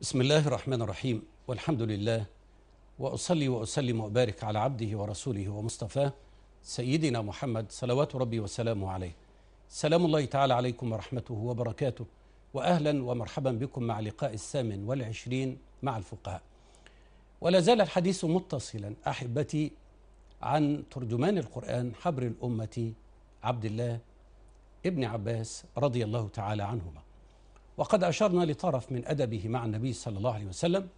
بسم الله الرحمن الرحيم والحمد لله واصلي واسلم وابارك على عبده ورسوله ومصطفاه سيدنا محمد صلوات ربي وسلامه عليه. سلام الله تعالى عليكم ورحمته وبركاته واهلا ومرحبا بكم مع لقاء الثامن والعشرين مع الفقهاء. ولا زال الحديث متصلا احبتي عن ترجمان القران حبر الامه عبد الله ابن عباس رضي الله تعالى عنهما. وقد أشرنا لطرف من أدبه مع النبي صلى الله عليه وسلم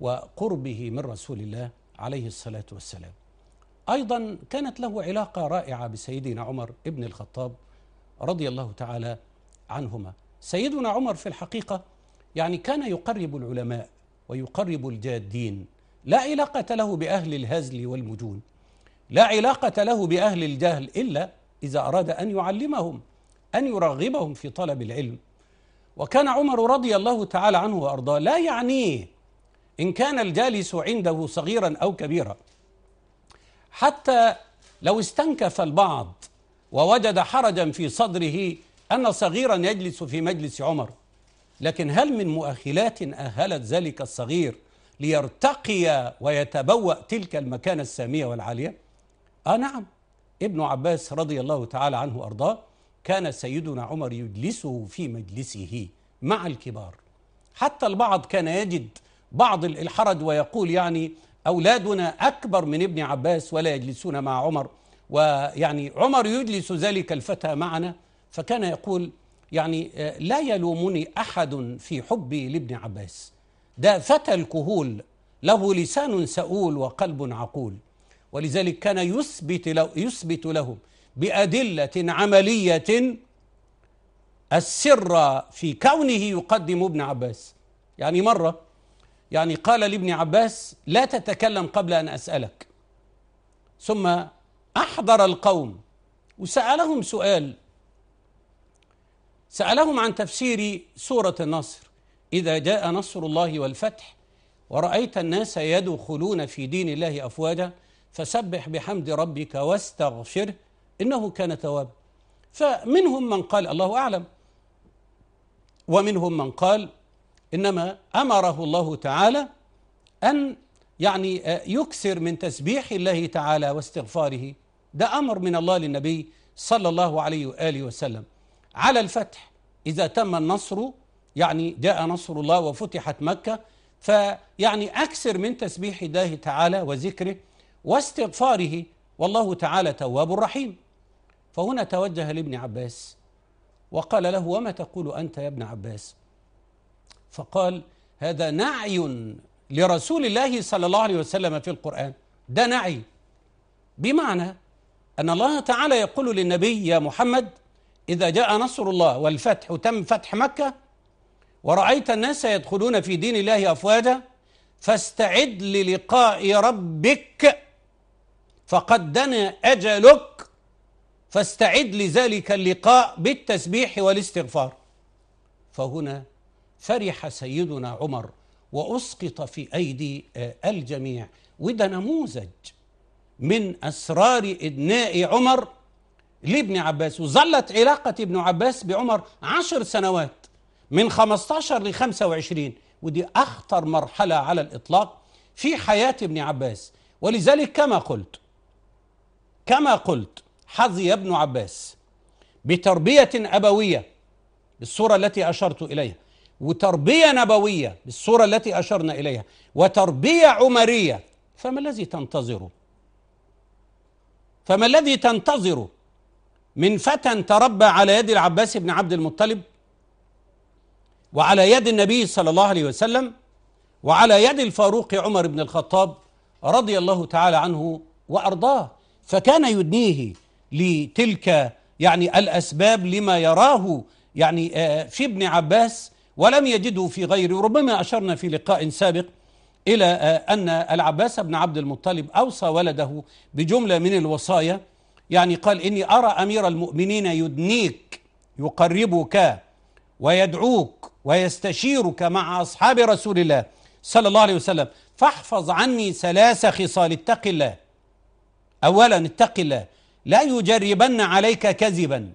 وقربه من رسول الله عليه الصلاة والسلام أيضا كانت له علاقة رائعة بسيدنا عمر ابن الخطاب رضي الله تعالى عنهما سيدنا عمر في الحقيقة يعني كان يقرب العلماء ويقرب الجادين لا علاقة له بأهل الهزل والمجون لا علاقة له بأهل الجهل إلا إذا أراد أن يعلمهم أن يرغبهم في طلب العلم وكان عمر رضي الله تعالى عنه وارضاه لا يعنيه ان كان الجالس عنده صغيرا او كبيرا حتى لو استنكف البعض ووجد حرجا في صدره ان صغيرا يجلس في مجلس عمر لكن هل من مؤهلات اهلت ذلك الصغير ليرتقي ويتبوأ تلك المكانه الساميه والعاليه؟ اه نعم ابن عباس رضي الله تعالى عنه وارضاه كان سيدنا عمر يجلسه في مجلسه مع الكبار حتى البعض كان يجد بعض الحرج ويقول يعني أولادنا أكبر من ابن عباس ولا يجلسون مع عمر ويعني عمر يجلس ذلك الفتى معنا فكان يقول يعني آه، لا يلومني أحد في حبي لابن عباس ده فتى الكهول له لسان سؤول وقلب عقول ولذلك كان يثبت له يثبت لهم بادله عمليه السر في كونه يقدم ابن عباس يعني مره يعني قال لابن عباس لا تتكلم قبل ان اسالك ثم احضر القوم وسالهم سؤال سالهم عن تفسير سوره النصر اذا جاء نصر الله والفتح ورايت الناس يدخلون في دين الله افواجا فسبح بحمد ربك واستغفره إنه كان توابا فمنهم من قال الله أعلم ومنهم من قال إنما أمره الله تعالى أن يعني آه، يكثر من تسبيح الله تعالى واستغفاره ده أمر من الله للنبي صلى الله عليه وآله وسلم على الفتح إذا تم النصر يعني جاء نصر الله وفتحت مكة فيعني أكثر من تسبيح الله تعالى وذكره واستغفاره والله تعالى تواب رحيم فهنا توجه لابن عباس وقال له وما تقول انت يا ابن عباس فقال هذا نعي لرسول الله صلى الله عليه وسلم في القران ده نعي بمعنى ان الله تعالى يقول للنبي يا محمد اذا جاء نصر الله والفتح وتم فتح مكه ورايت الناس يدخلون في دين الله افواجا فاستعد للقاء ربك فقد دنا اجلك فاستعد لذلك اللقاء بالتسبيح والاستغفار فهنا فرح سيدنا عمر واسقط في ايدي آه، الجميع وده نموذج من اسرار ادناء عمر لابن عباس وظلت علاقة ابن عباس بعمر عشر سنوات من 15 ل 25 ودي أخطر مرحلة على الإطلاق في حياة ابن عباس ولذلك كما قلت كما قلت حظي ابن عباس بتربية أبوية بالصورة التي أشرت إليها وتربية نبوية بالصورة التي أشرنا إليها وتربية عمرية فما الذي تنتظره فما الذي تنتظره من فتى تربى على يد العباس بن عبد المطلب وعلى يد النبي صلى الله عليه وسلم وعلى يد الفاروق عمر بن الخطاب رضي الله تعالى عنه وارضاه فكان يدنيه لتلك يعني الأسباب لما يراه يعني آه، في ابن عباس ولم يجده في غيره ربما أشرنا في لقاء سابق إلى آه، أن العباس بن عبد المطلب أوصى ولده بجملة من الوصايا يعني قال إني أرى أمير المؤمنين يدنيك يقربك ويدعوك ويستشيرك مع أصحاب رسول الله صلى الله عليه وسلم فاحفظ عني ثلاث خصال اتق الله أولا اتق الله لا يجربن عليك كذبا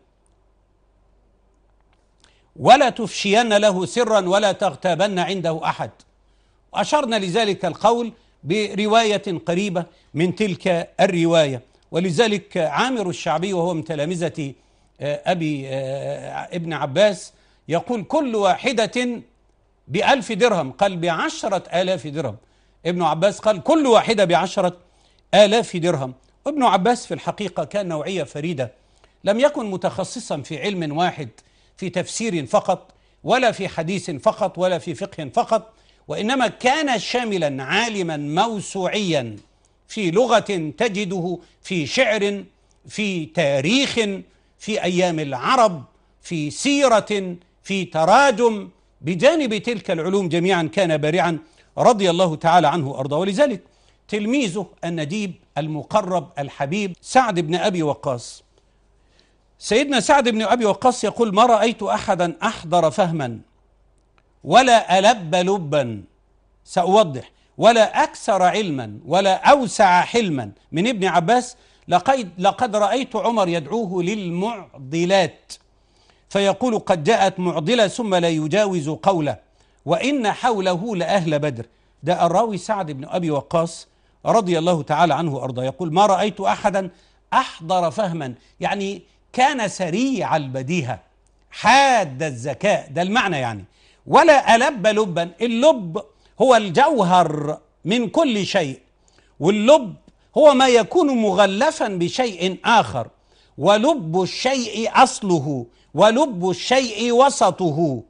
ولا تفشين له سرا ولا تغتابن عنده احد واشرنا لذلك القول بروايه قريبه من تلك الروايه ولذلك عامر الشعبي وهو من تلامذه آه، ابي آه، ابن عباس يقول كل واحده بألف درهم قال بعشرة آلاف درهم ابن عباس قال كل واحدة بعشرة آلاف درهم ابن عباس في الحقيقة كان نوعية فريدة لم يكن متخصصا في علم واحد في تفسير فقط ولا في حديث فقط ولا في فقه فقط وإنما كان شاملا عالما موسوعيا في لغة تجده في شعر في تاريخ في أيام العرب في سيرة في تراجم بجانب تلك العلوم جميعا كان بارعا رضي الله تعالى عنه وارضاه ولذلك تلميذه النديب المقرب الحبيب سعد بن أبي وقاص سيدنا سعد بن أبي وقاص يقول ما رأيت أحدا أحضر فهما ولا ألب لبا سأوضح ولا أكثر علما ولا أوسع حلما من ابن عباس لقد, لقد رأيت عمر يدعوه للمعضلات فيقول قد جاءت معضلة ثم لا يجاوز قوله وإن حوله لأهل بدر ده الراوي سعد بن أبي وقاص رضي الله تعالى عنه وارضاه يقول ما رايت احدا احضر فهما يعني كان سريع البديهه حاد الذكاء ده المعنى يعني ولا الب لبا اللب هو الجوهر من كل شيء واللب هو ما يكون مغلفا بشيء اخر ولب الشيء اصله ولب الشيء وسطه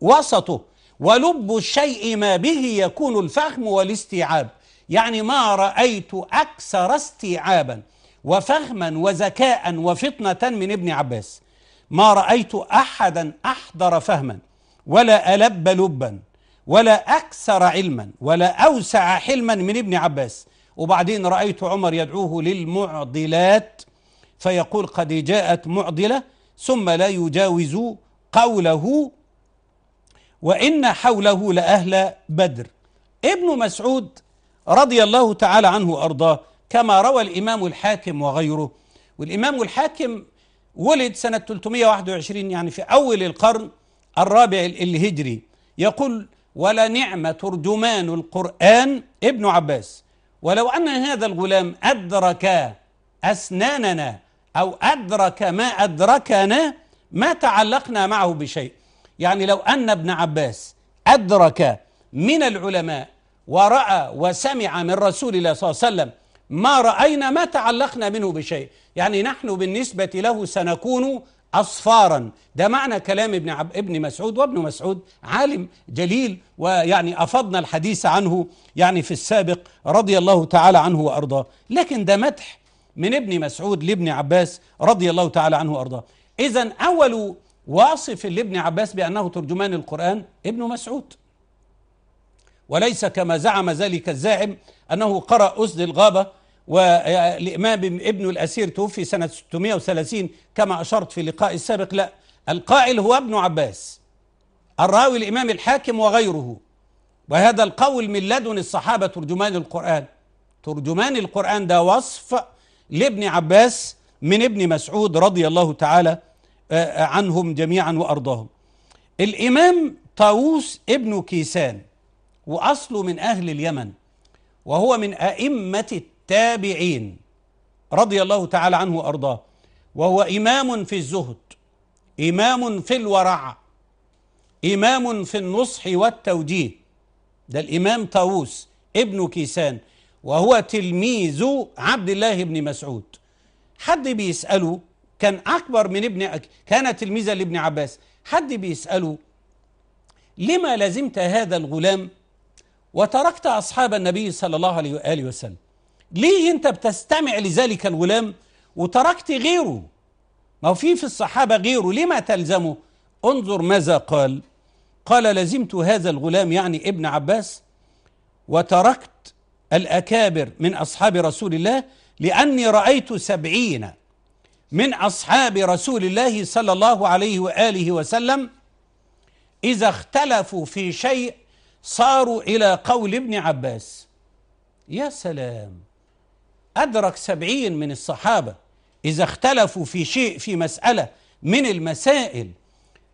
وسطه ولب الشيء ما به يكون الفهم والاستيعاب يعني ما رأيت أكثر استيعابا وفهما وذكاء وفطنة من ابن عباس ما رأيت أحدا أحضر فهما ولا ألب لبا ولا أكثر علما ولا أوسع حلما من ابن عباس وبعدين رأيت عمر يدعوه للمعضلات فيقول قد جاءت معضلة ثم لا يجاوز قوله وإن حوله لأهل بدر ابن مسعود رضي الله تعالى عنه وأرضاه كما روى الإمام الحاكم وغيره والإمام الحاكم ولد سنة 321 يعني في أول القرن الرابع الهجري يقول ولا نعمة ترجمان القرآن ابن عباس ولو أن هذا الغلام أدرك أسناننا أو أدرك ما أدركنا ما تعلقنا معه بشيء يعني لو أن ابن عباس أدرك من العلماء ورأى وسمع من رسول الله صلى الله عليه وسلم ما رأينا ما تعلقنا منه بشيء يعني نحن بالنسبة له سنكون أصفارا ده معنى كلام ابن, عب... ابن مسعود وابن مسعود عالم جليل ويعني أفضنا الحديث عنه يعني في السابق رضي الله تعالى عنه وأرضاه لكن ده مدح من ابن مسعود لابن عباس رضي الله تعالى عنه وأرضاه إذا أول واصف لابن عباس بأنه ترجمان القرآن ابن مسعود وليس كما زعم ذلك الزاعم أنه قرأ أسد الغابة والإمام ابن الأسير توفي سنة 630 كما أشرت في اللقاء السابق لا القائل هو ابن عباس الراوي الإمام الحاكم وغيره وهذا القول من لدن الصحابة ترجمان القرآن ترجمان القرآن ده وصف لابن عباس من ابن مسعود رضي الله تعالى آه، آه، عنهم جميعا وأرضاهم الإمام طاووس ابن كيسان وأصله من أهل اليمن وهو من أئمة التابعين رضي الله تعالى عنه وأرضاه وهو إمام في الزهد إمام في الورع إمام في النصح والتوجيه ده الإمام طاووس ابن كيسان وهو تلميذ عبد الله بن مسعود حد بيسأله كان أكبر من ابن كان تلميذا لابن عباس حد بيسأله لما لزمت هذا الغلام وتركت أصحاب النبي صلى الله عليه وآله وسلم ليه أنت بتستمع لذلك الغلام وتركت غيره ما هو في في الصحابة غيره لما تلزمه انظر ماذا قال قال لزمت هذا الغلام يعني ابن عباس وتركت الأكابر من أصحاب رسول الله لأني رأيت سبعين من أصحاب رسول الله صلى الله عليه وآله وسلم إذا اختلفوا في شيء صاروا إلى قول ابن عباس يا سلام أدرك سبعين من الصحابة إذا اختلفوا في شيء في مسألة من المسائل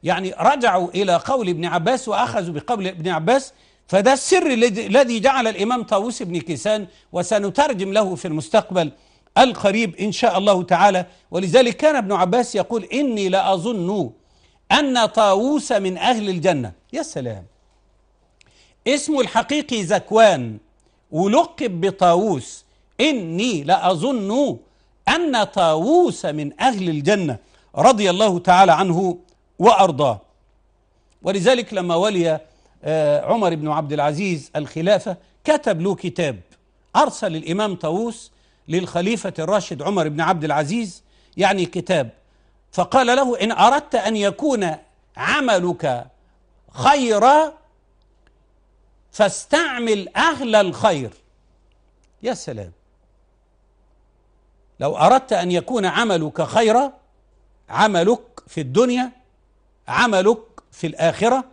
يعني رجعوا إلى قول ابن عباس وأخذوا بقول ابن عباس فده السر الذي جعل الإمام طاووس بن كيسان وسنترجم له في المستقبل القريب إن شاء الله تعالى ولذلك كان ابن عباس يقول إني لأظن أن طاووس من أهل الجنة يا سلام اسمه الحقيقي زكوان ولقب بطاووس إني لأظن أن طاووس من أهل الجنة رضي الله تعالى عنه وأرضاه ولذلك لما ولي آه، عمر بن عبد العزيز الخلافة كتب له كتاب أرسل الإمام طاووس للخليفة الراشد عمر بن عبد العزيز يعني كتاب فقال له إن أردت أن يكون عملك خيرا فاستعمل اهل الخير يا سلام لو اردت ان يكون عملك خيرا عملك في الدنيا عملك في الاخره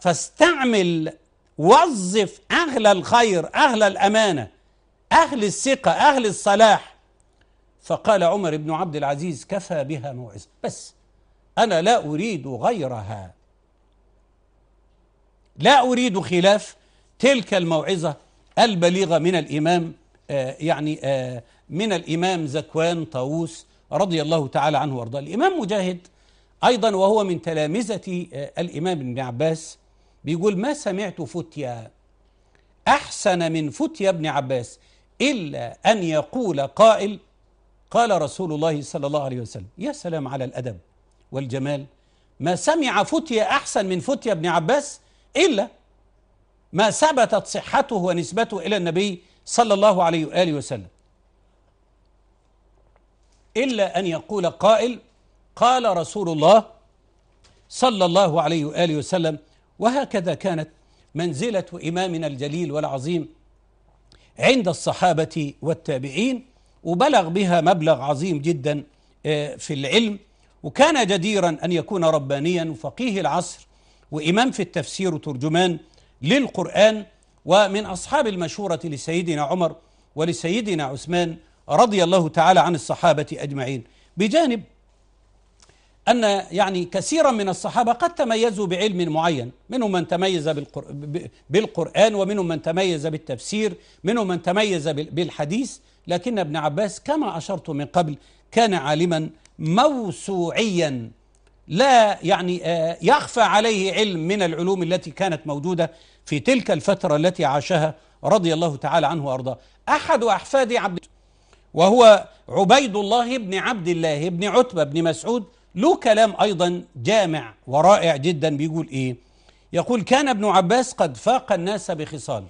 فاستعمل وظف اهل الخير اهل الامانه اهل الثقه اهل الصلاح فقال عمر بن عبد العزيز كفى بها موعظه بس انا لا اريد غيرها لا أريد خلاف تلك الموعظة البليغة من الإمام آه، يعني آه، من الإمام زكوان طاووس رضي الله تعالى عنه وارضاه الإمام مجاهد أيضا وهو من تلامذة آه، الإمام ابن عباس بيقول ما سمعت فتيا أحسن من فتيا ابن عباس إلا أن يقول قائل قال رسول الله صلى الله عليه وسلم يا سلام على الأدب والجمال ما سمع فتيا أحسن من فتيا ابن عباس إلا ما ثبتت صحته ونسبته إلى النبي صلى الله عليه وآله وسلم إلا أن يقول قائل قال رسول الله صلى الله عليه وآله وسلم وهكذا كانت منزلة إمامنا الجليل والعظيم عند الصحابة والتابعين وبلغ بها مبلغ عظيم جدا آه، في العلم وكان جديرا أن يكون ربانيا وفقيه العصر وإمام في التفسير وترجمان للقرآن ومن أصحاب المشورة لسيدنا عمر ولسيدنا عثمان رضي الله تعالى عن الصحابة أجمعين بجانب أن يعني كثيرا من الصحابة قد تميزوا بعلم معين منهم من تميز بالقرآن ومنهم من تميز بالتفسير منهم من تميز بالحديث لكن ابن عباس كما أشرت من قبل كان عالما موسوعيا لا يعني آه، يخفى عليه علم من العلوم التي كانت موجوده في تلك الفتره التي عاشها رضي الله تعالى عنه وارضاه احد احفاد عبد وهو عبيد الله بن عبد الله بن عتبه بن مسعود له كلام ايضا جامع ورائع جدا بيقول ايه يقول كان ابن عباس قد فاق الناس بخصال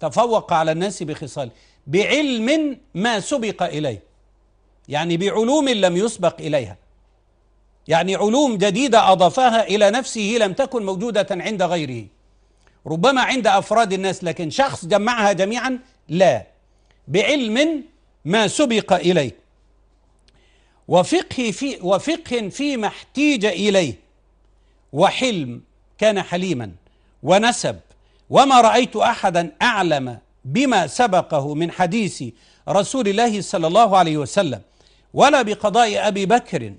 تفوق على الناس بخصال بعلم ما سبق اليه يعني بعلوم لم يسبق اليها يعني علوم جديدة أضافها إلى نفسه لم تكن موجودة عند غيره ربما عند أفراد الناس لكن شخص جمعها جميعا لا بعلم ما سبق إليه وفقه في وفقه فيما احتيج إليه وحلم كان حليما ونسب وما رأيت أحدا أعلم بما سبقه من حديث رسول الله صلى الله عليه وسلم ولا بقضاء أبي بكر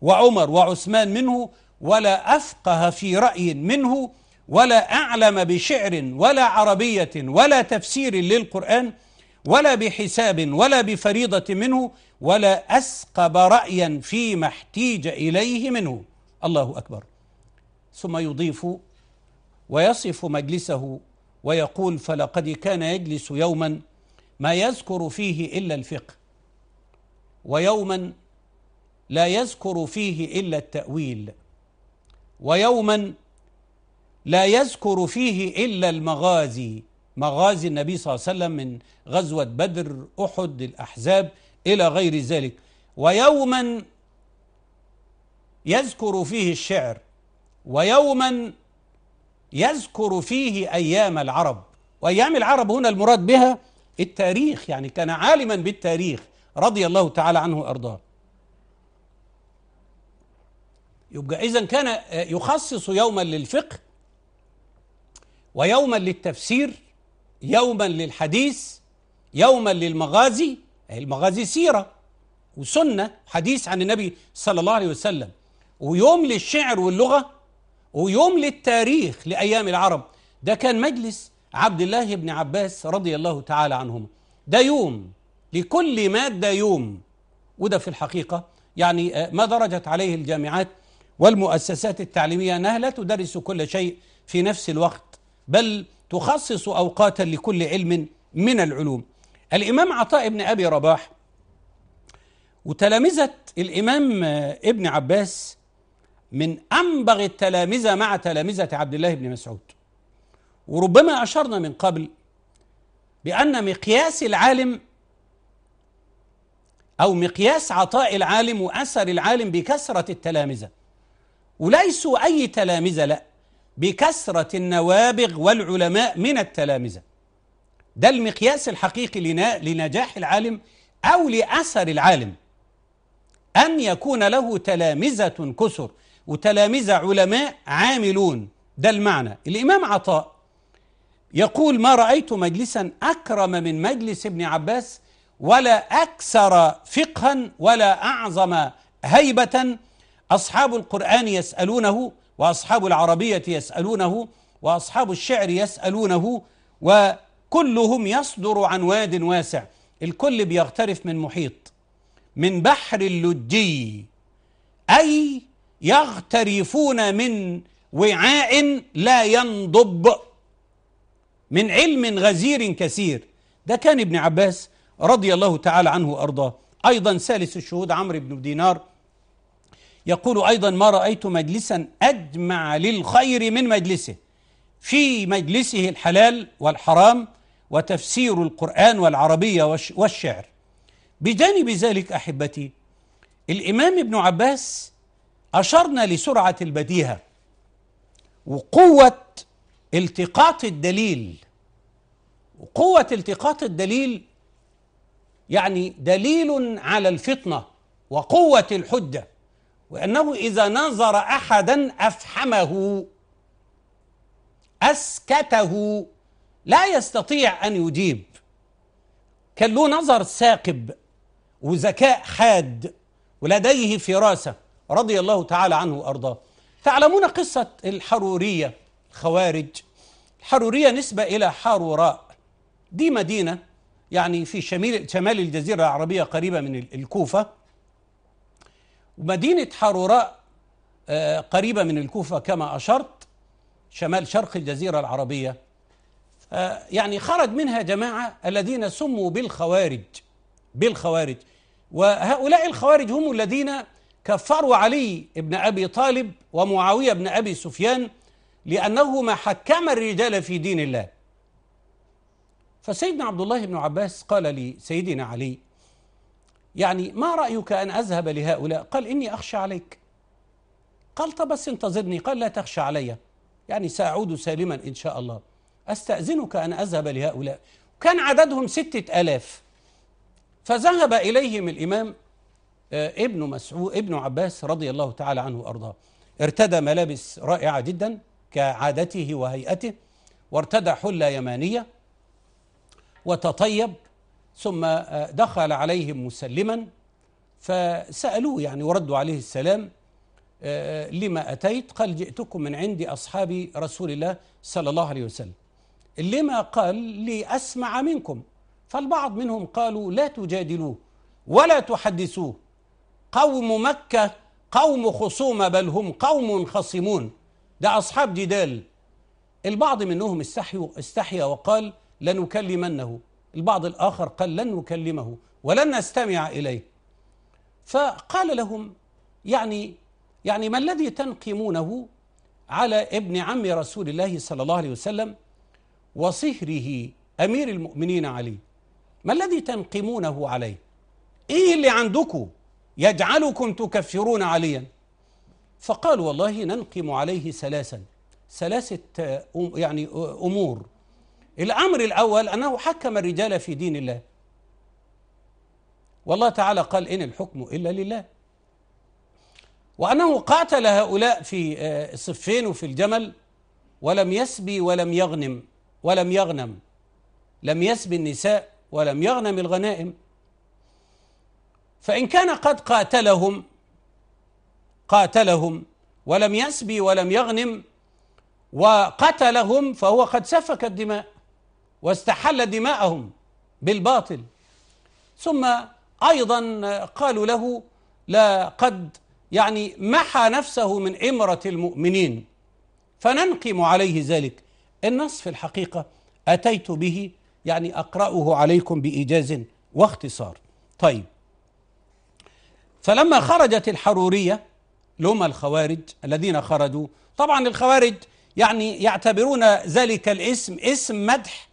وعمر وعثمان منه ولا أفقه في رأي منه ولا أعلم بشعر ولا عربية ولا تفسير للقرآن ولا بحساب ولا بفريضة منه ولا أسقب رأيا فيما احتيج إليه منه الله أكبر ثم يضيف ويصف مجلسه ويقول فلقد كان يجلس يوما ما يذكر فيه إلا الفقه ويوما لا يذكر فيه إلا التأويل ويوما لا يذكر فيه إلا المغازي مغازي النبي صلى الله عليه وسلم من غزوة بدر أحد الأحزاب إلى غير ذلك ويوما يذكر فيه الشعر ويوما يذكر فيه أيام العرب وأيام العرب هنا المراد بها التاريخ يعني كان عالما بالتاريخ رضي الله تعالى عنه وأرضاه يبقى إذا كان آه، يخصص يوما للفقه ويوما للتفسير يوما للحديث يوما للمغازي إيه، المغازي سيرة وسنة حديث عن النبي صلى الله عليه وسلم ويوم للشعر واللغة ويوم للتاريخ لأيام العرب ده كان مجلس عبد الله بن عباس رضي الله تعالى عنهما ده يوم لكل مادة يوم وده في الحقيقة يعني آه، ما درجت عليه الجامعات والمؤسسات التعليمية أنها لا تدرس كل شيء في نفس الوقت بل تخصص أوقاتا لكل علم من العلوم الإمام عطاء بن أبي رباح وتلامذة الإمام ابن عباس من أنبغ التلامذة مع تلامذة عبد الله بن مسعود وربما أشرنا من قبل بأن مقياس العالم أو مقياس عطاء العالم وأثر العالم بكثرة التلامذة وليسوا أي تلامذة لا بكثرة النوابغ والعلماء من التلامذة ده المقياس الحقيقي لنجاح العالم أو لأثر العالم أن يكون له تلامذة كثر وتلامذة علماء عاملون ده المعنى الإمام عطاء يقول ما رأيت مجلسا أكرم من مجلس ابن عباس ولا أكثر فقها ولا أعظم هيبة أصحاب القرآن يسألونه وأصحاب العربية يسألونه وأصحاب الشعر يسألونه وكلهم يصدر عن واد واسع الكل بيغترف من محيط من بحر اللجي أي يغترفون من وعاء لا ينضب من علم غزير كثير ده كان ابن عباس رضي الله تعالى عنه وأرضاه أيضا ثالث الشهود عمرو بن دينار يقول أيضا ما رأيت مجلسا أجمع للخير من مجلسه في مجلسه الحلال والحرام وتفسير القرآن والعربية والشعر بجانب ذلك أحبتي الإمام ابن عباس أشرنا لسرعة البديهة وقوة التقاط الدليل وقوة التقاط الدليل يعني دليل على الفطنة وقوة الحجة وأنه إذا نظر أحدا أفحمه أسكته لا يستطيع أن يجيب كان له نظر ثاقب وذكاء حاد ولديه فراسة رضي الله تعالى عنه وأرضاه تعلمون قصة الحرورية الخوارج الحرورية نسبة إلى حاروراء دي مدينة يعني في شمال شمال الجزيرة العربية قريبة من الكوفة مدينة حروراء آه، قريبة من الكوفة كما أشرت شمال شرق الجزيرة العربية آه، يعني خرج منها جماعة الذين سموا بالخوارج بالخوارج وهؤلاء الخوارج هم الذين كفروا علي بن أبي طالب ومعاوية بن أبي سفيان لأنهما حكما الرجال في دين الله فسيدنا عبد الله بن عباس قال لسيدنا علي يعني ما رأيك أن أذهب لهؤلاء قال إني أخشى عليك قال طب بس انتظرني قال لا تخشى علي يعني سأعود سالما إن شاء الله أستأذنك أن أذهب لهؤلاء كان عددهم ستة ألاف فذهب إليهم الإمام آه، ابن مسعود ابن عباس رضي الله تعالى عنه وأرضاه ارتدى ملابس رائعة جدا كعادته وهيئته وارتدى حلة يمانية وتطيب ثم آه، دخل عليهم مسلما فسألوه يعني وردوا عليه السلام آه، آه، لما أتيت قال جئتكم من عند أصحاب رسول الله صلى الله عليه وسلم لما قال لأسمع منكم فالبعض منهم قالوا لا تجادلوه ولا تحدثوه قوم مكة قوم خصومة بل هم قوم خصمون ده أصحاب جدال البعض منهم استحيوا استحيا وقال لنكلمنه البعض الآخر قال لن نكلمه ولن نستمع إليه فقال لهم يعني يعني ما الذي تنقمونه على ابن عم رسول الله صلى الله عليه وسلم وصهره أمير المؤمنين علي ما الذي تنقمونه عليه إيه اللي عندكم يجعلكم تكفرون عليا فقالوا والله ننقم عليه ثلاثا ثلاثة يعني أمور الأمر الأول أنه حكم الرجال في دين الله والله تعالى قال إن الحكم إلا لله وأنه قاتل هؤلاء في آه، صفين وفي الجمل ولم يسبي ولم يغنم ولم يغنم لم يسبي النساء ولم يغنم الغنائم فإن كان قد قاتلهم قاتلهم ولم يسبي ولم يغنم وقتلهم فهو قد سفك الدماء واستحل دماءهم بالباطل ثم أيضا قالوا له لقد يعني محى نفسه من إمرة المؤمنين فننقم عليه ذلك النص في الحقيقة أتيت به يعني أقرأه عليكم بإيجاز واختصار طيب فلما خرجت الحرورية لما الخوارج الذين خرجوا طبعا الخوارج يعني يعتبرون ذلك الاسم اسم مدح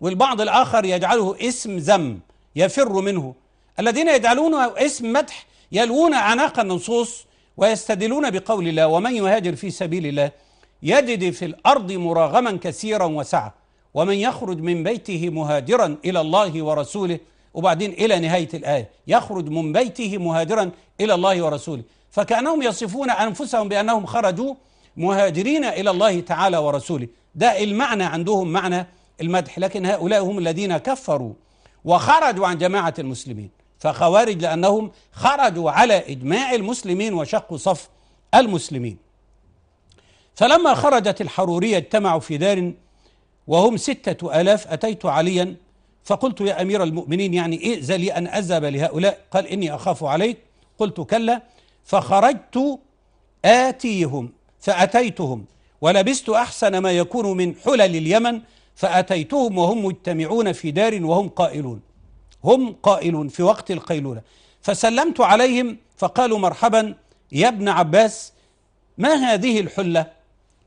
والبعض الآخر يجعله اسم ذم يفر منه الذين يجعلونه اسم مدح يلوون أعناق النصوص ويستدلون بقول الله ومن يهاجر في سبيل الله يجد في الأرض مراغما كثيرا وسعة ومن يخرج من بيته مهاجرا إلى الله ورسوله وبعدين إلى نهاية الآية يخرج من بيته مهاجرا إلى الله ورسوله فكأنهم يصفون أنفسهم بأنهم خرجوا مهاجرين إلى الله تعالى ورسوله ده المعنى عندهم معنى المدح لكن هؤلاء هم الذين كفروا وخرجوا عن جماعة المسلمين فخوارج لأنهم خرجوا على إجماع المسلمين وشقوا صف المسلمين فلما خرجت الحرورية اجتمعوا في دار وهم ستة ألاف أتيت عليا فقلت يا أمير المؤمنين يعني إئز لي أن أذهب لهؤلاء قال إني أخاف عليك قلت كلا فخرجت آتيهم فأتيتهم ولبست أحسن ما يكون من حلل اليمن فأتيتهم وهم مجتمعون في دار وهم قائلون هم قائلون في وقت القيلولة فسلمت عليهم فقالوا مرحبا يا ابن عباس ما هذه الحلة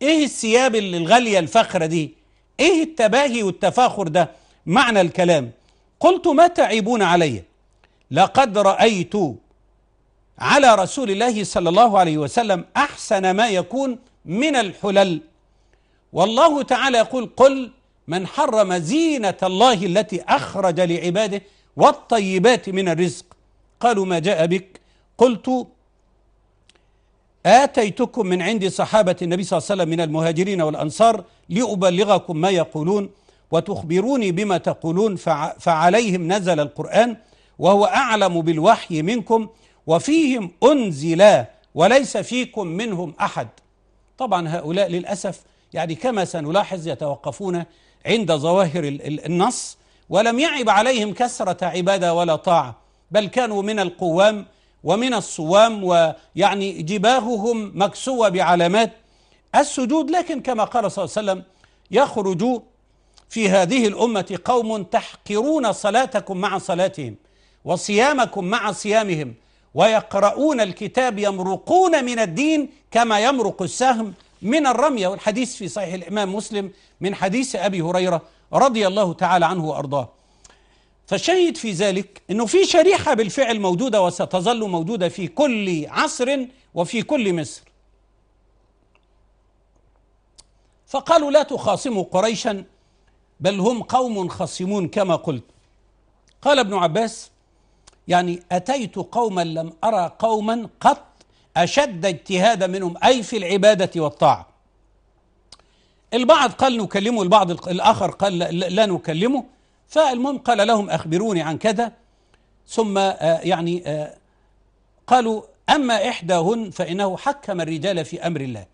ايه الثياب الغالية الفخرة دي ايه التباهي والتفاخر ده معنى الكلام قلت ما تعيبون علي لقد رأيت على رسول الله صلى الله عليه وسلم أحسن ما يكون من الحلل والله تعالى يقول قل من حرم زينة الله التي أخرج لعباده والطيبات من الرزق قالوا ما جاء بك قلت آتيتكم من عند صحابة النبي صلى الله عليه وسلم من المهاجرين والأنصار لأبلغكم ما يقولون وتخبروني بما تقولون فعليهم نزل القرآن وهو أعلم بالوحي منكم وفيهم أنزلا وليس فيكم منهم أحد طبعا هؤلاء للأسف يعني كما سنلاحظ يتوقفون عند ظواهر النص ولم يعب عليهم كثرة عبادة ولا طاعة بل كانوا من القوام ومن الصوام ويعني جباههم مكسوة بعلامات السجود لكن كما قال صلى الله عليه وسلم يخرج في هذه الأمة قوم تحقرون صلاتكم مع صلاتهم وصيامكم مع صيامهم ويقرؤون الكتاب يمرقون من الدين كما يمرق السهم من الرمية والحديث في صحيح الإمام مسلم من حديث أبي هريرة رضي الله تعالى عنه وأرضاه فالشاهد في ذلك أنه في شريحة بالفعل موجودة وستظل موجودة في كل عصر وفي كل مصر فقالوا لا تخاصموا قريشا بل هم قوم خصمون كما قلت قال ابن عباس يعني أتيت قوما لم أرى قوما قط أشد اجتهادا منهم أي في العبادة والطاعة البعض قال نكلمه البعض الآخر قال لا نكلمه فالمهم قال لهم أخبروني عن كذا ثم آه، يعني آه، قالوا أما إحداهن فإنه حكم الرجال في أمر الله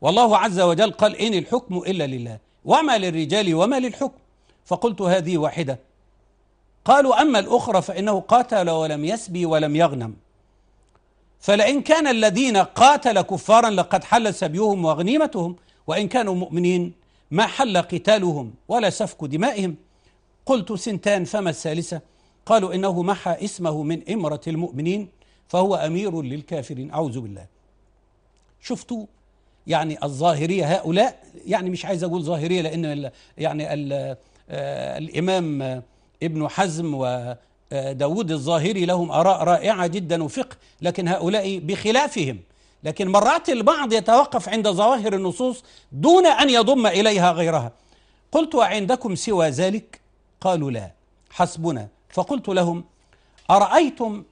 والله عز وجل قال إن الحكم إلا لله وما للرجال وما للحكم فقلت هذه واحدة قالوا أما الأخرى فإنه قاتل ولم يسبي ولم يغنم فلئن كان الذين قاتل كفارا لقد حل سبيهم وغنيمتهم وإن كانوا مؤمنين ما حل قتالهم ولا سفك دمائهم قلت سنتان فما الثالثة قالوا إنه محى اسمه من إمرة المؤمنين فهو أمير للكافرين أعوذ بالله شفتوا يعني الظاهرية هؤلاء يعني مش عايز أقول ظاهرية لأن الـ يعني آه الإمام ابن حزم داود الظاهري لهم آراء رائعة جدا وفقه لكن هؤلاء بخلافهم لكن مرات البعض يتوقف عند ظواهر النصوص دون أن يضم إليها غيرها قلت وعندكم سوى ذلك قالوا لا حسبنا فقلت لهم أرأيتم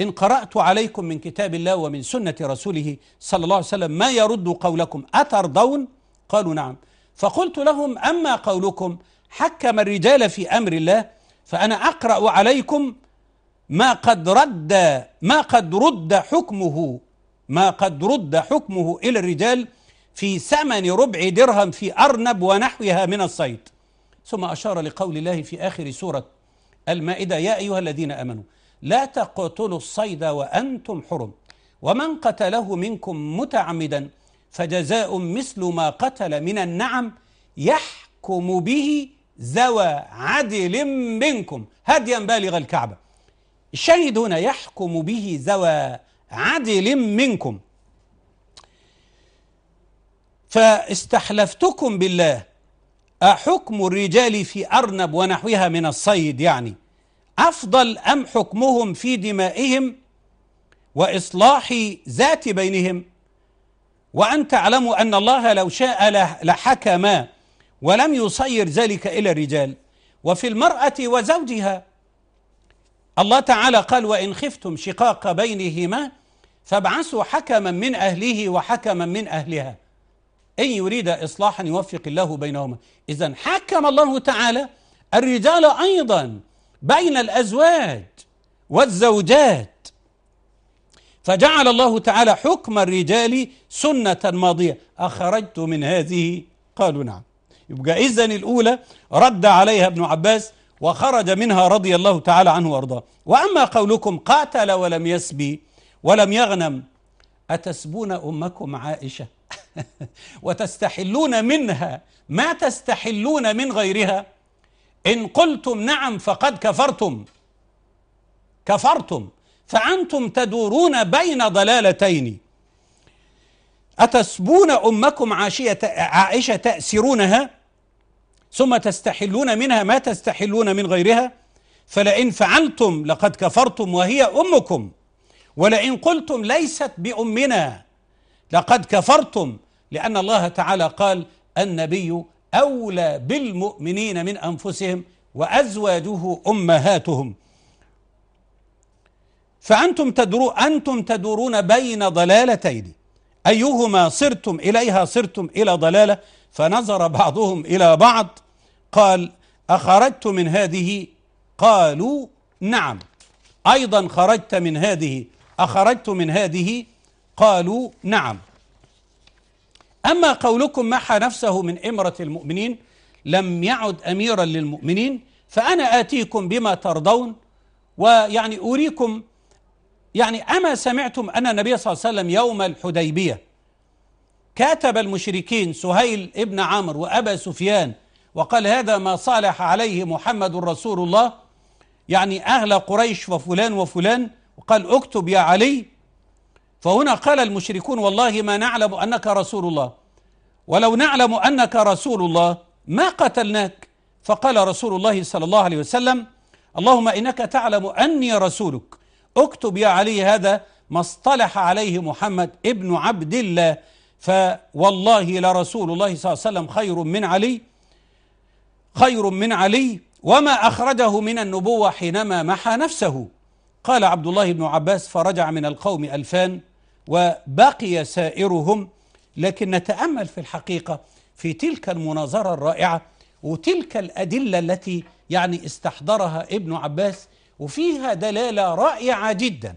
إن قرأت عليكم من كتاب الله ومن سنة رسوله صلى الله عليه وسلم ما يرد قولكم أترضون قالوا نعم فقلت لهم أما قولكم حكم الرجال في أمر الله فأنا أقرأ عليكم ما قد رد ما قد رد حكمه ما قد رد حكمه إلى الرجال في ثمن ربع درهم في أرنب ونحوها من الصيد ثم أشار لقول الله في آخر سورة المائدة يا أيها الذين آمنوا لا تقتلوا الصيد وأنتم حرم ومن قتله منكم متعمدا فجزاء مثل ما قتل من النعم يحكم به ذوى عدل منكم هديا بالغ الكعبة الشاهد هنا يحكم به ذوى عدل منكم فاستحلفتكم بالله أحكم الرجال في أرنب ونحوها من الصيد يعني أفضل أم حكمهم في دمائهم وإصلاح ذات بينهم وأن تعلموا أن الله لو شاء لحكم ولم يصير ذلك إلى الرجال وفي المرأة وزوجها الله تعالى قال وإن خفتم شقاق بينهما فابعثوا حكما من أهله وحكما من أهلها إن يريد إصلاحا يوفق الله بينهما إذا حكم الله تعالى الرجال أيضا بين الأزواج والزوجات فجعل الله تعالى حكم الرجال سنة ماضية أخرجت من هذه قالوا نعم يبقى إذا الأولى رد عليها ابن عباس وخرج منها رضي الله تعالى عنه وارضاه وأما قولكم قاتل ولم يسبي ولم يغنم أتسبون أمكم عائشة وتستحلون منها ما تستحلون من غيرها إن قلتم نعم فقد كفرتم كفرتم فأنتم تدورون بين ضلالتين أتسبون أمكم عاشية عائشة تأسرونها ثم تستحلون منها ما تستحلون من غيرها فلئن فعلتم لقد كفرتم وهي امكم ولئن قلتم ليست بامنا لقد كفرتم لان الله تعالى قال النبي اولى بالمؤمنين من انفسهم وازواجه امهاتهم فانتم تدرو انتم تدورون بين ضلالتين ايهما صرتم اليها صرتم الى ضلاله فنظر بعضهم الى بعض قال أخرجت من هذه قالوا نعم أيضا خرجت من هذه أخرجت من هذه قالوا نعم أما قولكم محى نفسه من إمرة المؤمنين لم يعد أميرا للمؤمنين فأنا آتيكم بما ترضون ويعني أريكم يعني أما سمعتم أن النبي صلى الله عليه وسلم يوم الحديبية كاتب المشركين سهيل ابن عمرو وأبا سفيان وقال هذا ما صالح عليه محمد رسول الله يعني أهل قريش وفلان وفلان وقال اكتب يا علي فهنا قال المشركون والله ما نعلم أنك رسول الله ولو نعلم أنك رسول الله ما قتلناك فقال رسول الله صلى الله عليه وسلم اللهم إنك تعلم أني رسولك اكتب يا علي هذا ما اصطلح عليه محمد ابن عبد الله فوالله لرسول الله صلى الله عليه وسلم خير من علي خير من علي وما أخرجه من النبوة حينما محى نفسه قال عبد الله بن عباس فرجع من القوم ألفان وبقي سائرهم لكن نتأمل في الحقيقة في تلك المناظرة الرائعة وتلك الأدلة التي يعني استحضرها ابن عباس وفيها دلالة رائعة جدا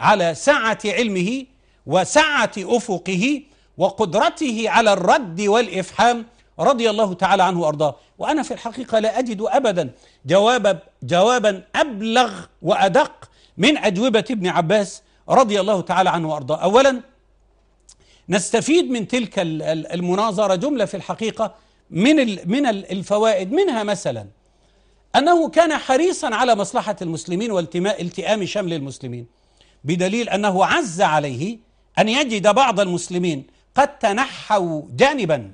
على سعة علمه وسعة أفقه وقدرته على الرد والإفحام رضي الله تعالى عنه وارضاه وانا في الحقيقه لا اجد ابدا جوابا جوابا ابلغ وادق من اجوبه ابن عباس رضي الله تعالى عنه وارضاه اولا نستفيد من تلك المناظره جمله في الحقيقه من من الفوائد منها مثلا انه كان حريصا على مصلحه المسلمين والتئام شمل المسلمين بدليل انه عز عليه ان يجد بعض المسلمين قد تنحوا جانبا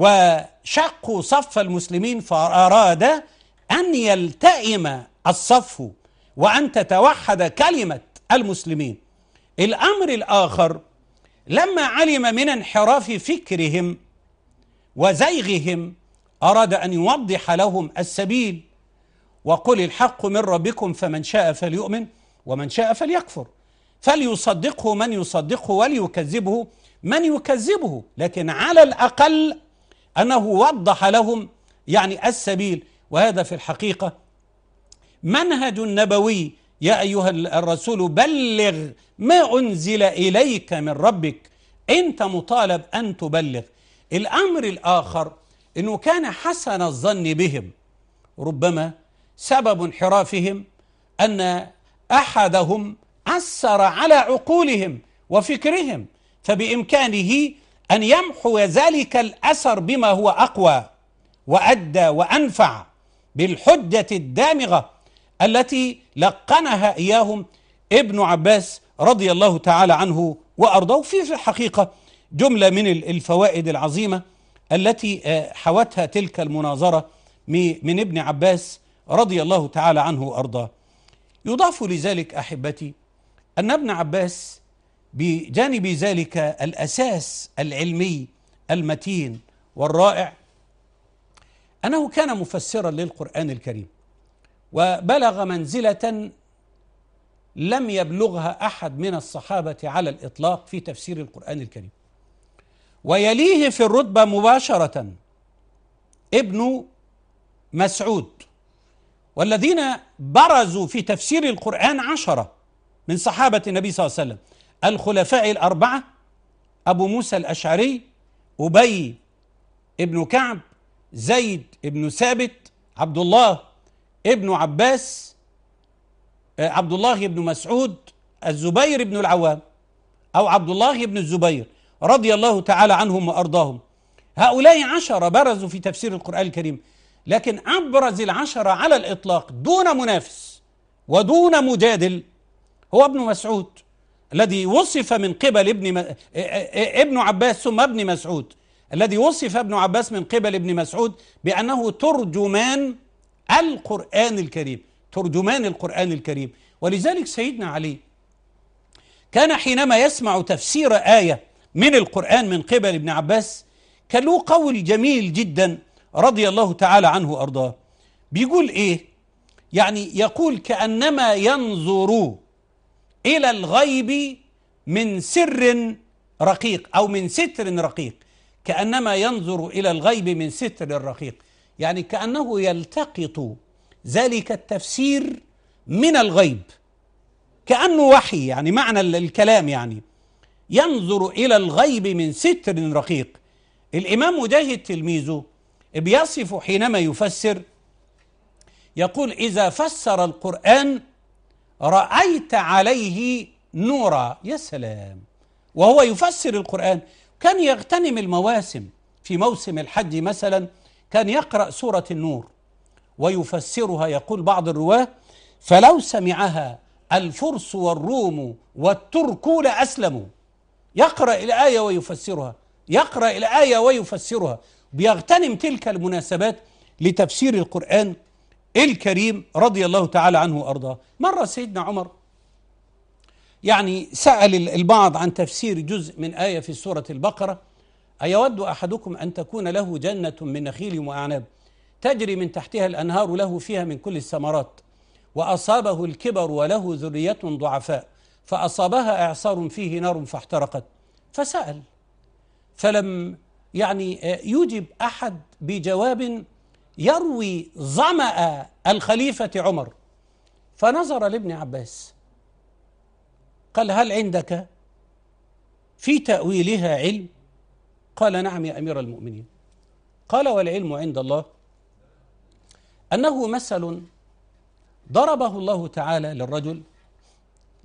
وشقوا صف المسلمين فأراد أن يلتئم الصف وأن تتوحد كلمة المسلمين الأمر الآخر لما علم من انحراف فكرهم وزيغهم أراد أن يوضح لهم السبيل وقل الحق من ربكم فمن شاء فليؤمن ومن شاء فليكفر فليصدقه من يصدقه وليكذبه من يكذبه لكن على الأقل أنه وضح لهم يعني السبيل وهذا في الحقيقة منهج نبوي يا أيها الرسول بلغ ما أنزل إليك من ربك أنت مطالب أن تبلغ الأمر الآخر أنه كان حسن الظن بهم ربما سبب انحرافهم أن أحدهم أثر على عقولهم وفكرهم فبإمكانه ان يمحو ذلك الاثر بما هو اقوى وادى وانفع بالحجه الدامغه التي لقنها اياهم ابن عباس رضي الله تعالى عنه وارضاه في الحقيقه جمله من الفوائد العظيمه التي آه، حوتها تلك المناظره من ابن عباس رضي الله تعالى عنه وارضاه يضاف لذلك احبتي ان ابن عباس بجانب ذلك الاساس العلمي المتين والرائع انه كان مفسرا للقران الكريم وبلغ منزله لم يبلغها احد من الصحابه على الاطلاق في تفسير القران الكريم ويليه في الرتبه مباشره ابن مسعود والذين برزوا في تفسير القرآن عشرة من صحابة النبي صلى الله عليه وسلم الخلفاء الأربعة أبو موسى الأشعري أبي ابن كعب زيد ابن ثابت عبد الله ابن عباس آه، عبد الله بن مسعود الزبير بن العوام أو عبد الله بن الزبير رضي الله تعالى عنهم وأرضاهم هؤلاء عشرة برزوا في تفسير القرآن الكريم لكن أبرز العشرة على الإطلاق دون منافس ودون مجادل هو ابن مسعود الذي وصف من قبل ابن ابن عباس ثم ابن مسعود الذي وصف ابن عباس من قبل ابن مسعود بأنه ترجمان القرآن الكريم ترجمان القرآن الكريم ولذلك سيدنا علي كان حينما يسمع تفسير آية من القرآن من قبل ابن عباس كان له قول جميل جدا رضي الله تعالى عنه وأرضاه بيقول إيه يعني يقول كأنما ينظروا إلى الغيب من سر رقيق أو من ستر رقيق كأنما ينظر إلى الغيب من ستر رقيق يعني كأنه يلتقط ذلك التفسير من الغيب كأنه وحي يعني معنى الكلام يعني ينظر إلى الغيب من ستر رقيق الإمام مجاهد تلميذه بيصف حينما يفسر يقول إذا فسر القرآن رأيت عليه نورا يا سلام وهو يفسر القرآن كان يغتنم المواسم في موسم الحج مثلا كان يقرأ سورة النور ويفسرها يقول بعض الرواه فلو سمعها الفرس والروم والترك لأسلموا يقرأ الآية ويفسرها يقرأ الآية ويفسرها بيغتنم تلك المناسبات لتفسير القرآن الكريم رضي الله تعالى عنه وارضاه مره سيدنا عمر يعني سال البعض عن تفسير جزء من ايه في سوره البقره ايود احدكم ان تكون له جنه من نخيل واعناب تجري من تحتها الانهار له فيها من كل الثمرات واصابه الكبر وله ذريه ضعفاء فاصابها اعصار فيه نار فاحترقت فسال فلم يعني آه، يجب احد بجواب يروي ظمأ الخليفة عمر فنظر لابن عباس قال هل عندك في تأويلها علم قال نعم يا أمير المؤمنين قال والعلم عند الله أنه مثل ضربه الله تعالى للرجل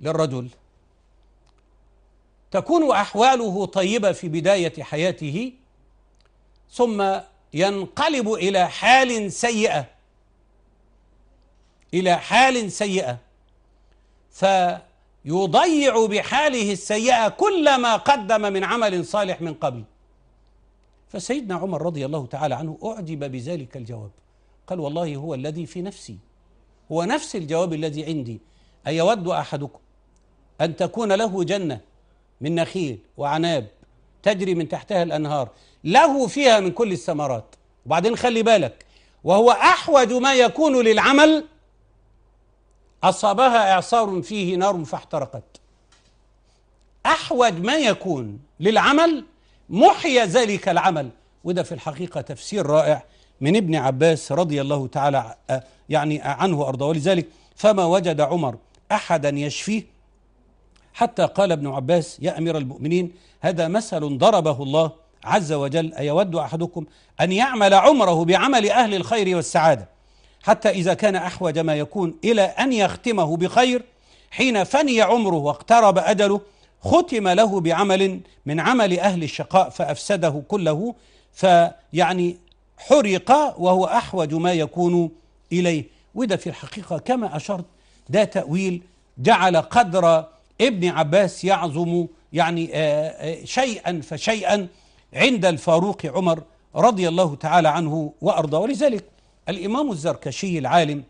للرجل تكون أحواله طيبة في بداية حياته ثم ينقلب إلى حال سيئة إلى حال سيئة فيضيع بحاله السيئة كل ما قدم من عمل صالح من قبل فسيدنا عمر رضي الله تعالى عنه أعجب بذلك الجواب قال والله هو الذي في نفسي هو نفس الجواب الذي عندي أيود أحدكم أن تكون له جنة من نخيل وعناب تجري من تحتها الانهار له فيها من كل الثمرات وبعدين خلي بالك وهو احوج ما يكون للعمل اصابها اعصار فيه نار فاحترقت احوج ما يكون للعمل محي ذلك العمل وده في الحقيقه تفسير رائع من ابن عباس رضي الله تعالى يعني عنه أرضاه ولذلك فما وجد عمر احدا يشفيه حتى قال ابن عباس يا أمير المؤمنين هذا مثل ضربه الله عز وجل أيود أحدكم أن يعمل عمره بعمل أهل الخير والسعادة حتى إذا كان أحوج ما يكون إلى أن يختمه بخير حين فني عمره واقترب أجله ختم له بعمل من عمل أهل الشقاء فأفسده كله فيعني حرق وهو أحوج ما يكون إليه وده في الحقيقة كما أشرت ده تأويل جعل قدر ابن عباس يعظم يعني آه، آه، شيئا فشيئا عند الفاروق عمر رضي الله تعالى عنه وارضاه ولذلك الامام الزركشي العالم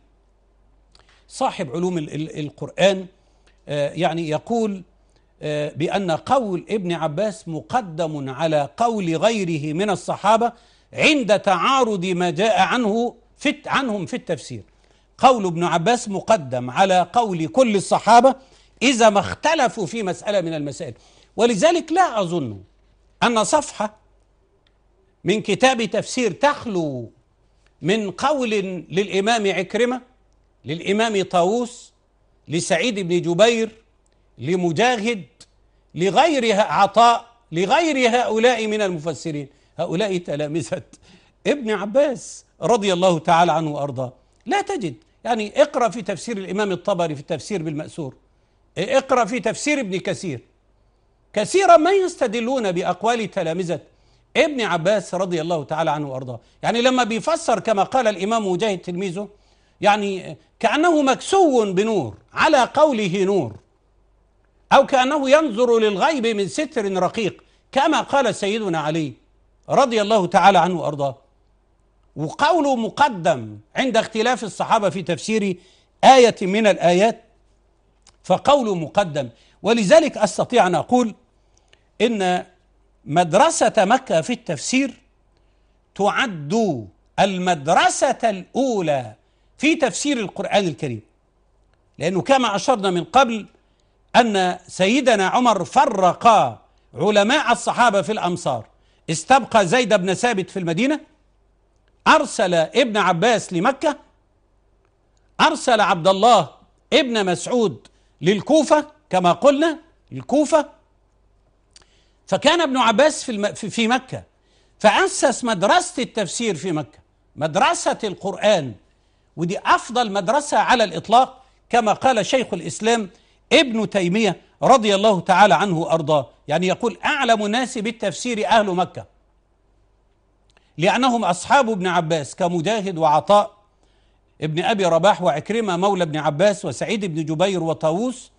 صاحب علوم القران آه، يعني يقول بان قول ابن عباس مقدم على قول غيره من الصحابه عند تعارض ما جاء عنه في عنهم في التفسير قول ابن عباس مقدم على قول كل الصحابه إذا ما اختلفوا في مسألة من المسائل ولذلك لا أظن أن صفحة من كتاب تفسير تخلو من قول للإمام عكرمة للإمام طاووس لسعيد بن جبير لمجاهد لغير عطاء لغير هؤلاء من المفسرين هؤلاء تلامذة ابن عباس رضي الله تعالى عنه وأرضاه لا تجد يعني اقرأ في تفسير الإمام الطبري في التفسير بالمأسور اقرأ في تفسير ابن كثير كثيرا ما يستدلون بأقوال تلامذة ابن عباس رضي الله تعالى عنه وأرضاه يعني لما بيفسر كما قال الإمام مجاهد تلميذه يعني كأنه مكسو بنور على قوله نور أو كأنه ينظر للغيب من ستر رقيق كما قال سيدنا علي رضي الله تعالى عنه وأرضاه وقوله مقدم عند اختلاف الصحابة في تفسير آية من الآيات فقوله مقدم ولذلك أستطيع أن أقول إن مدرسة مكة في التفسير تعد المدرسة الأولى في تفسير القرآن الكريم لأنه كما أشرنا من قبل أن سيدنا عمر فرق علماء الصحابة في الأمصار استبقى زيد بن ثابت في المدينة أرسل ابن عباس لمكة أرسل عبد الله ابن مسعود للكوفة كما قلنا الكوفة فكان ابن عباس في, في مكة فأسس مدرسة التفسير في مكة مدرسة القرآن ودي أفضل مدرسة على الإطلاق كما قال شيخ الإسلام ابن تيمية رضي الله تعالى عنه وأرضاه يعني يقول أعلم الناس بالتفسير أهل مكة لأنهم أصحاب ابن عباس كمجاهد وعطاء ابن أبي رباح وعكرمة مولى ابن عباس وسعيد بن جبير وطاووس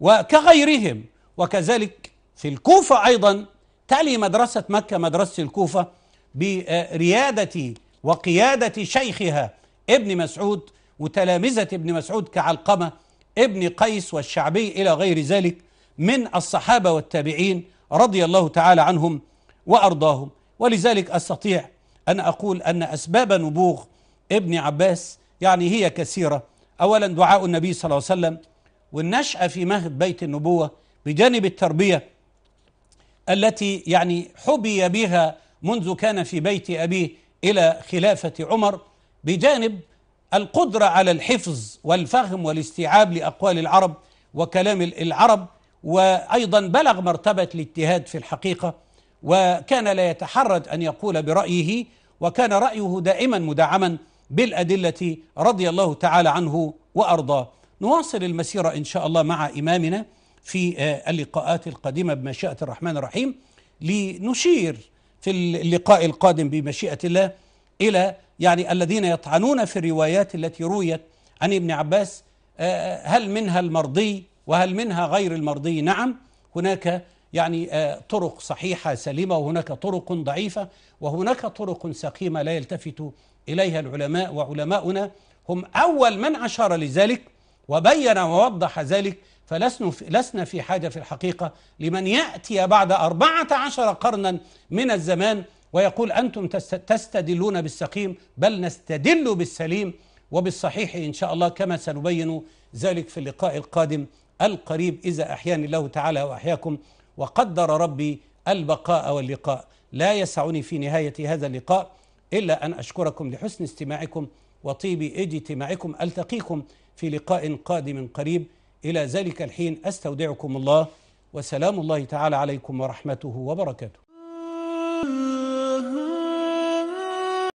وكغيرهم وكذلك في الكوفة أيضا تلي مدرسة مكة مدرسة الكوفة بريادة وقيادة شيخها ابن مسعود وتلامذة ابن مسعود كعلقمة ابن قيس والشعبي إلى غير ذلك من الصحابة والتابعين رضي الله تعالى عنهم وأرضاهم ولذلك أستطيع أن أقول أن أسباب نبوغ ابن عباس يعني هي كثيرة أولا دعاء النبي صلى الله عليه وسلم والنشأة في مهد بيت النبوة بجانب التربية التي يعني حبي بها منذ كان في بيت أبيه إلى خلافة عمر بجانب القدرة على الحفظ والفهم والاستيعاب لأقوال العرب وكلام العرب وأيضا بلغ مرتبة الاجتهاد في الحقيقة وكان لا يتحرج أن يقول برأيه وكان رأيه دائما مدعما بالأدلة رضي الله تعالى عنه وأرضاه نواصل المسيرة إن شاء الله مع إمامنا في آه، اللقاءات القادمة بمشيئة الرحمن الرحيم لنشير في اللقاء القادم بمشيئة الله إلى يعني الذين يطعنون في الروايات التي رويت عن ابن عباس آه، آه، هل منها المرضي وهل منها غير المرضي نعم هناك يعني طرق صحيحة سليمة وهناك طرق ضعيفة وهناك طرق سقيمة لا يلتفت إليها العلماء وعلماؤنا هم أول من أشار لذلك وبين ووضح ذلك فلسنا في حاجة في الحقيقة لمن يأتي بعد أربعة عشر قرنا من الزمان ويقول أنتم تستدلون بالسقيم بل نستدل بالسليم وبالصحيح إن شاء الله كما سنبين ذلك في اللقاء القادم القريب إذا أحياني الله تعالى وأحياكم وقدر ربي البقاء واللقاء لا يسعني في نهاية هذا اللقاء إلا أن أشكركم لحسن استماعكم وطيب اجتماعكم ألتقيكم في لقاء قادم قريب إلى ذلك الحين أستودعكم الله وسلام الله تعالى عليكم ورحمته وبركاته